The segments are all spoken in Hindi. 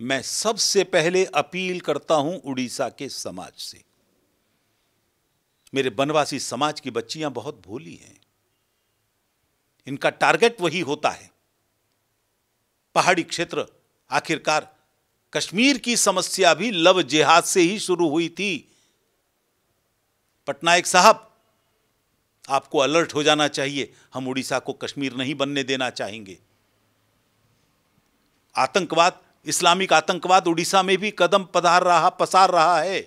मैं सबसे पहले अपील करता हूं उड़ीसा के समाज से मेरे बनवासी समाज की बच्चियां बहुत भोली हैं इनका टारगेट वही होता है पहाड़ी क्षेत्र आखिरकार कश्मीर की समस्या भी लव जिहाद से ही शुरू हुई थी पटनायक साहब आपको अलर्ट हो जाना चाहिए हम उड़ीसा को कश्मीर नहीं बनने देना चाहेंगे आतंकवाद इस्लामिक आतंकवाद उड़ीसा में भी कदम पधार रहा पसार रहा है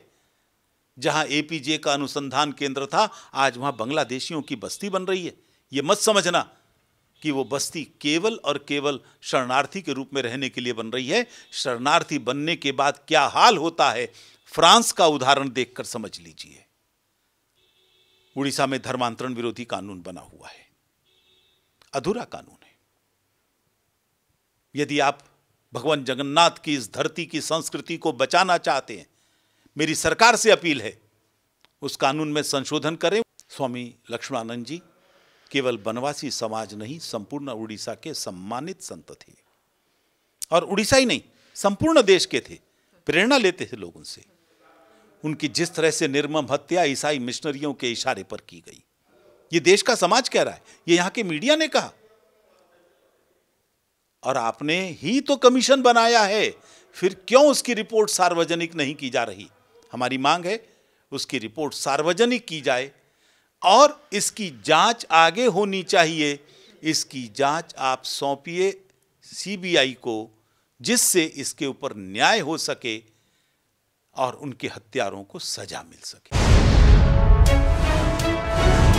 जहां एपीजे का अनुसंधान केंद्र था आज वहां बांग्लादेशियों की बस्ती बन रही है यह मत समझना कि वो बस्ती केवल और केवल शरणार्थी के रूप में रहने के लिए बन रही है शरणार्थी बनने के बाद क्या हाल होता है फ्रांस का उदाहरण देखकर समझ लीजिए उड़ीसा में धर्मांतरण विरोधी कानून बना हुआ है अधूरा कानून है यदि आप भगवान जगन्नाथ की इस धरती की संस्कृति को बचाना चाहते हैं मेरी सरकार से अपील है उस कानून में संशोधन करें स्वामी लक्ष्मणानंद जी केवल बनवासी समाज नहीं संपूर्ण उड़ीसा के सम्मानित संत थे और उड़ीसा ही नहीं संपूर्ण देश के थे प्रेरणा लेते थे लोग उनसे उनकी जिस तरह से निर्मम हत्या ईसाई मिशनरियों के इशारे पर की गई ये देश का समाज कह रहा है ये यहाँ के मीडिया ने कहा और आपने ही तो कमीशन बनाया है फिर क्यों उसकी रिपोर्ट सार्वजनिक नहीं की जा रही हमारी मांग है उसकी रिपोर्ट सार्वजनिक की जाए और इसकी जांच आगे होनी चाहिए इसकी जांच आप सौंपिए सीबीआई को जिससे इसके ऊपर न्याय हो सके और उनके हत्यारों को सजा मिल सके